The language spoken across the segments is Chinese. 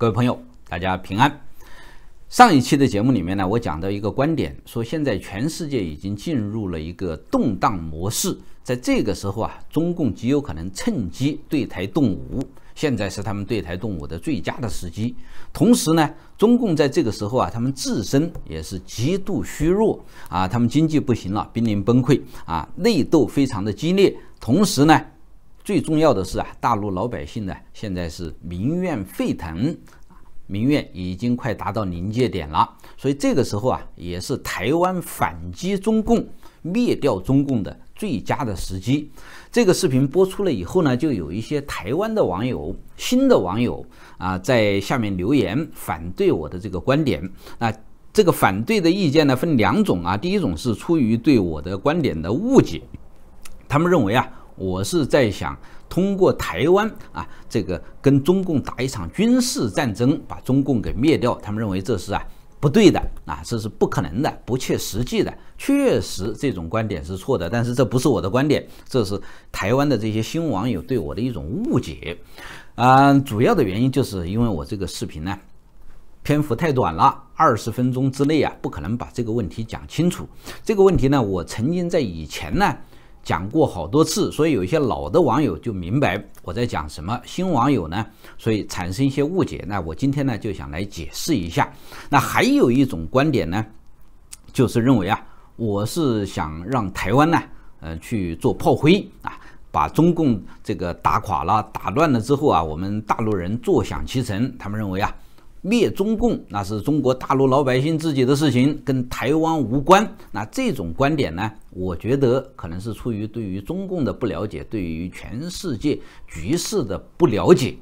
各位朋友，大家平安。上一期的节目里面呢，我讲到一个观点，说现在全世界已经进入了一个动荡模式，在这个时候啊，中共极有可能趁机对台动武，现在是他们对台动武的最佳的时机。同时呢，中共在这个时候啊，他们自身也是极度虚弱啊，他们经济不行了，濒临崩溃啊，内斗非常的激烈，同时呢。最重要的是啊，大陆老百姓呢现在是民怨沸腾啊，民怨已经快达到临界点了。所以这个时候啊，也是台湾反击中共、灭掉中共的最佳的时机。这个视频播出了以后呢，就有一些台湾的网友、新的网友啊，在下面留言反对我的这个观点。啊，这个反对的意见呢分两种啊，第一种是出于对我的观点的误解，他们认为啊。我是在想通过台湾啊，这个跟中共打一场军事战争，把中共给灭掉。他们认为这是啊不对的啊，这是不可能的、不切实际的。确实，这种观点是错的，但是这不是我的观点，这是台湾的这些新网友对我的一种误解。嗯，主要的原因就是因为我这个视频呢，篇幅太短了，二十分钟之内啊，不可能把这个问题讲清楚。这个问题呢，我曾经在以前呢。讲过好多次，所以有一些老的网友就明白我在讲什么，新网友呢，所以产生一些误解。那我今天呢就想来解释一下。那还有一种观点呢，就是认为啊，我是想让台湾呢，呃去做炮灰啊，把中共这个打垮了、打乱了之后啊，我们大陆人坐享其成。他们认为啊。灭中共那是中国大陆老百姓自己的事情，跟台湾无关。那这种观点呢，我觉得可能是出于对于中共的不了解，对于全世界局势的不了解。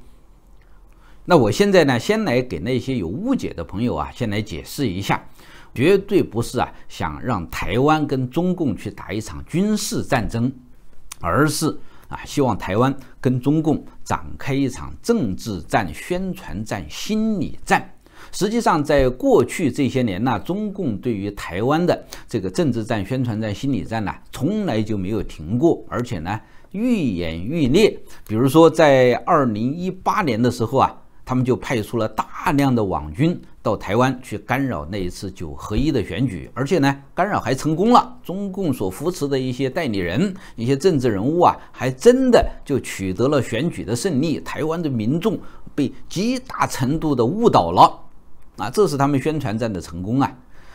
那我现在呢，先来给那些有误解的朋友啊，先来解释一下，绝对不是啊想让台湾跟中共去打一场军事战争，而是。啊，希望台湾跟中共展开一场政治战、宣传战、心理战。实际上，在过去这些年呢，中共对于台湾的这个政治战、宣传战、心理战呢，从来就没有停过，而且呢，愈演愈烈。比如说，在二零一八年的时候啊，他们就派出了大量的网军。到台湾去干扰那一次九合一的选举，而且呢，干扰还成功了。中共所扶持的一些代理人、一些政治人物啊，还真的就取得了选举的胜利。台湾的民众被极大程度的误导了，啊，这是他们宣传战的成功啊。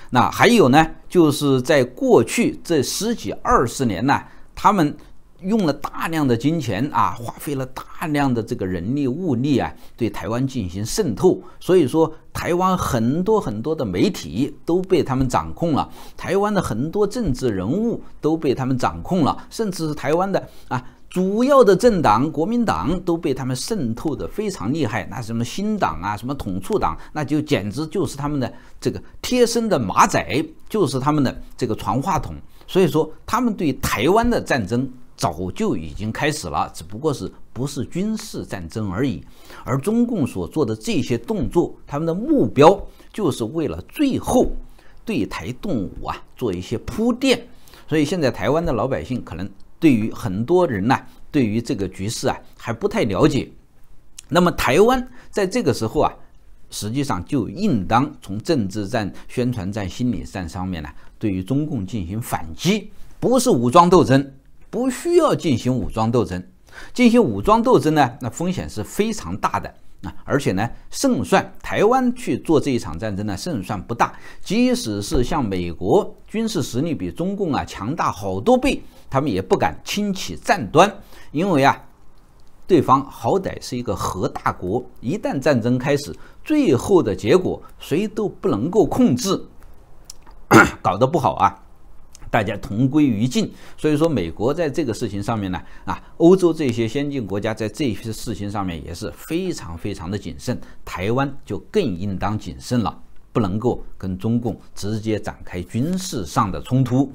那还有呢，就是在过去这十几二十年呢，他们。用了大量的金钱啊，花费了大量的这个人力物力啊，对台湾进行渗透。所以说，台湾很多很多的媒体都被他们掌控了，台湾的很多政治人物都被他们掌控了，甚至是台湾的啊主要的政党国民党都被他们渗透的非常厉害。那什么新党啊，什么统促党，那就简直就是他们的这个贴身的马仔，就是他们的这个传话筒。所以说，他们对台湾的战争。早就已经开始了，只不过是不是军事战争而已。而中共所做的这些动作，他们的目标就是为了最后对台动武啊，做一些铺垫。所以现在台湾的老百姓可能对于很多人呢，对于这个局势啊还不太了解。那么台湾在这个时候啊，实际上就应当从政治战、宣传战、心理战上面呢，对于中共进行反击，不是武装斗争。不需要进行武装斗争，进行武装斗争呢，那风险是非常大的啊！而且呢，胜算台湾去做这一场战争呢，胜算不大。即使是像美国军事实力比中共啊强大好多倍，他们也不敢轻启战端，因为啊，对方好歹是一个核大国，一旦战争开始，最后的结果谁都不能够控制，搞得不好啊。大家同归于尽，所以说美国在这个事情上面呢，啊，欧洲这些先进国家在这些事情上面也是非常非常的谨慎，台湾就更应当谨慎了，不能够跟中共直接展开军事上的冲突，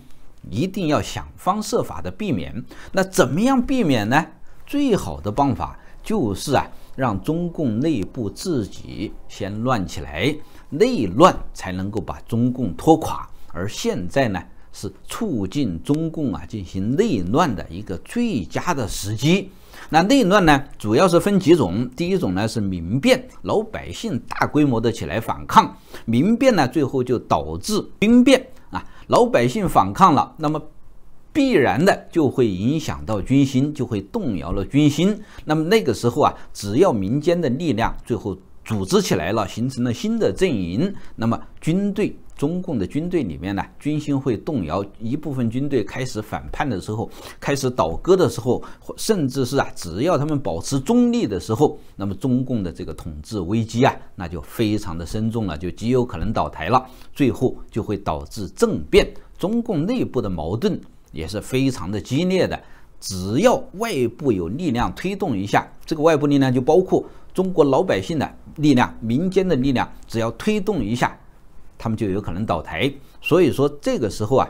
一定要想方设法的避免。那怎么样避免呢？最好的办法就是啊，让中共内部自己先乱起来，内乱才能够把中共拖垮，而现在呢？是促进中共啊进行内乱的一个最佳的时机。那内乱呢，主要是分几种。第一种呢是民变，老百姓大规模的起来反抗。民变呢，最后就导致兵变啊，老百姓反抗了，那么必然的就会影响到军心，就会动摇了军心。那么那个时候啊，只要民间的力量最后组织起来了，形成了新的阵营，那么军队。中共的军队里面呢，军心会动摇，一部分军队开始反叛的时候，开始倒戈的时候，甚至是啊，只要他们保持中立的时候，那么中共的这个统治危机啊，那就非常的深重了，就极有可能倒台了，最后就会导致政变。中共内部的矛盾也是非常的激烈的，只要外部有力量推动一下，这个外部力量就包括中国老百姓的力量、民间的力量，只要推动一下。他们就有可能倒台，所以说这个时候啊，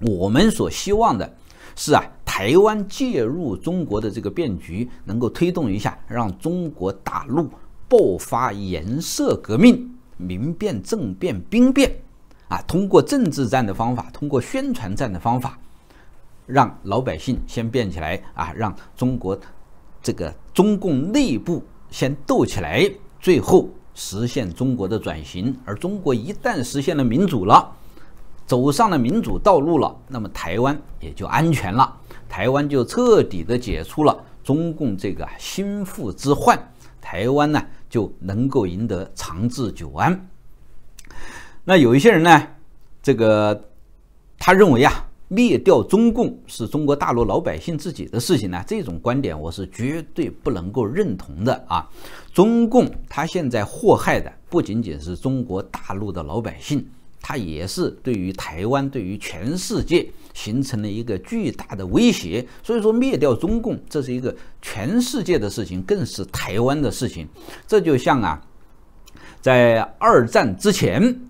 我们所希望的是啊，台湾介入中国的这个变局，能够推动一下，让中国大陆爆发颜色革命、民变、政变、兵变啊，通过政治战的方法，通过宣传战的方法，让老百姓先变起来啊，让中国这个中共内部先斗起来，最后。实现中国的转型，而中国一旦实现了民主了，走上了民主道路了，那么台湾也就安全了，台湾就彻底的解除了中共这个心腹之患，台湾呢就能够赢得长治久安。那有一些人呢，这个他认为啊。灭掉中共是中国大陆老百姓自己的事情呢？这种观点我是绝对不能够认同的啊！中共他现在祸害的不仅仅是中国大陆的老百姓，他也是对于台湾、对于全世界形成了一个巨大的威胁。所以说，灭掉中共这是一个全世界的事情，更是台湾的事情。这就像啊，在二战之前。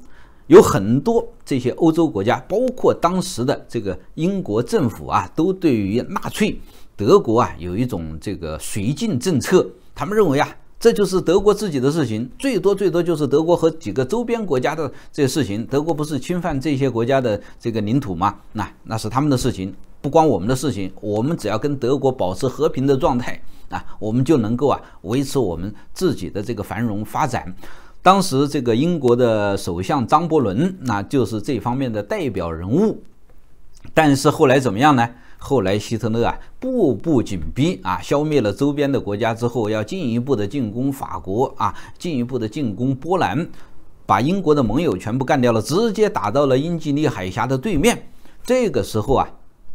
有很多这些欧洲国家，包括当时的这个英国政府啊，都对于纳粹德国啊有一种这个绥靖政策。他们认为啊，这就是德国自己的事情，最多最多就是德国和几个周边国家的这些事情。德国不是侵犯这些国家的这个领土吗？那那是他们的事情，不关我们的事情。我们只要跟德国保持和平的状态啊，我们就能够啊维持我们自己的这个繁荣发展。当时这个英国的首相张伯伦，那就是这方面的代表人物。但是后来怎么样呢？后来希特勒啊步步紧逼啊，消灭了周边的国家之后，要进一步的进攻法国啊，进一步的进攻波兰，把英国的盟友全部干掉了，直接打到了英吉利海峡的对面。这个时候啊，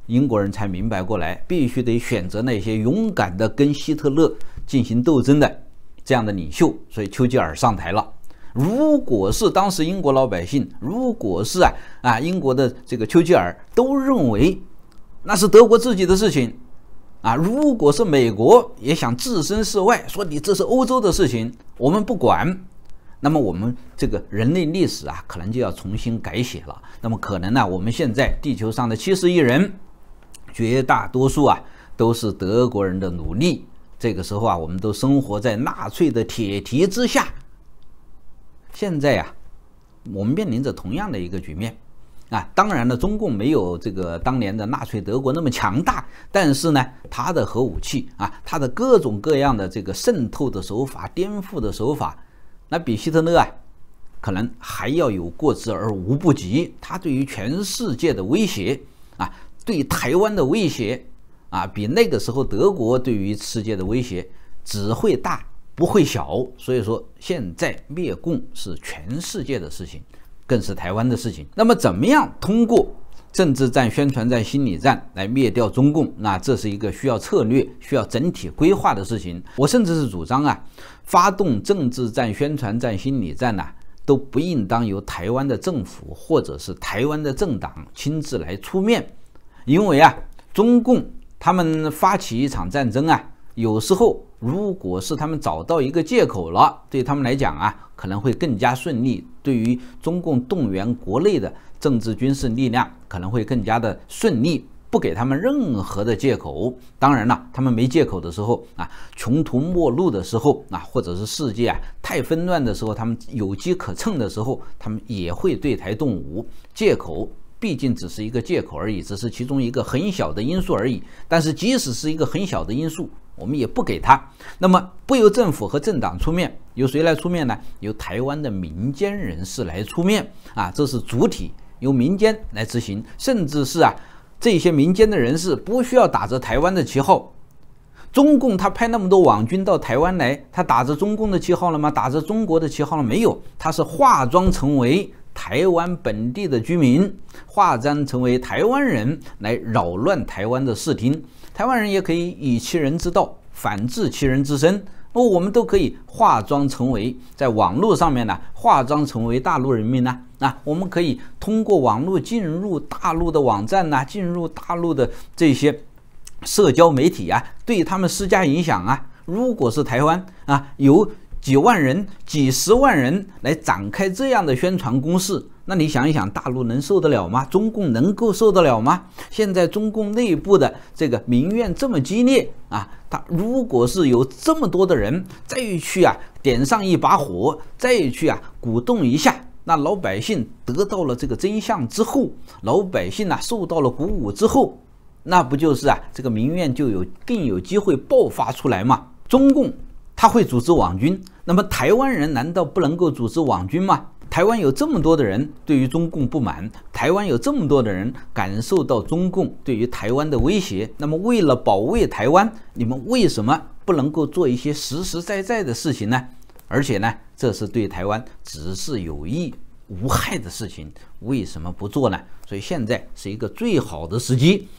英国人才明白过来，必须得选择那些勇敢的跟希特勒进行斗争的这样的领袖。所以丘吉尔上台了。如果是当时英国老百姓，如果是啊啊英国的这个丘吉尔都认为那是德国自己的事情啊。如果是美国也想置身事外，说你这是欧洲的事情，我们不管，那么我们这个人类历史啊，可能就要重新改写了。那么可能呢，我们现在地球上的七十亿人，绝大多数啊都是德国人的奴隶。这个时候啊，我们都生活在纳粹的铁蹄之下。现在呀，我们面临着同样的一个局面，啊，当然了，中共没有这个当年的纳粹德国那么强大，但是呢，它的核武器啊，它的各种各样的这个渗透的手法、颠覆的手法，那比希特勒啊，可能还要有过之而无不及。它对于全世界的威胁啊，对台湾的威胁啊，比那个时候德国对于世界的威胁只会大。不会小，所以说现在灭共是全世界的事情，更是台湾的事情。那么怎么样通过政治战、宣传战、心理战来灭掉中共？那这是一个需要策略、需要整体规划的事情。我甚至是主张啊，发动政治战、宣传战、心理战呢，都不应当由台湾的政府或者是台湾的政党亲自来出面，因为啊，中共他们发起一场战争啊。有时候，如果是他们找到一个借口了，对他们来讲啊，可能会更加顺利。对于中共动员国内的政治军事力量，可能会更加的顺利，不给他们任何的借口。当然了，他们没借口的时候啊，穷途末路的时候啊，或者是世界啊太纷乱的时候，他们有机可乘的时候，他们也会对台动武，借口。毕竟只是一个借口而已，只是其中一个很小的因素而已。但是即使是一个很小的因素，我们也不给他。那么不由政府和政党出面，由谁来出面呢？由台湾的民间人士来出面啊，这是主体，由民间来执行。甚至是啊，这些民间的人士不需要打着台湾的旗号。中共他派那么多网军到台湾来，他打着中共的旗号了吗？打着中国的旗号了没有？他是化妆成为。台湾本地的居民化妆成为台湾人来扰乱台湾的视听，台湾人也可以以其人之道反治其人之身。那我们都可以化妆成为在网络上面呢，化妆成为大陆人民呢，啊，我们可以通过网络进入大陆的网站呐，进入大陆的这些社交媒体啊，对他们施加影响啊。如果是台湾啊，有。几万人、几十万人来展开这样的宣传攻势，那你想一想，大陆能受得了吗？中共能够受得了吗？现在中共内部的这个民怨这么激烈啊，他如果是有这么多的人再去啊点上一把火，再去啊鼓动一下，那老百姓得到了这个真相之后，老百姓呢受到了鼓舞之后，那不就是啊这个民怨就有更有机会爆发出来嘛？中共他会组织网军。那么台湾人难道不能够组织网军吗？台湾有这么多的人对于中共不满，台湾有这么多的人感受到中共对于台湾的威胁，那么为了保卫台湾，你们为什么不能够做一些实实在在的事情呢？而且呢，这是对台湾只是有益无害的事情，为什么不做呢？所以现在是一个最好的时机。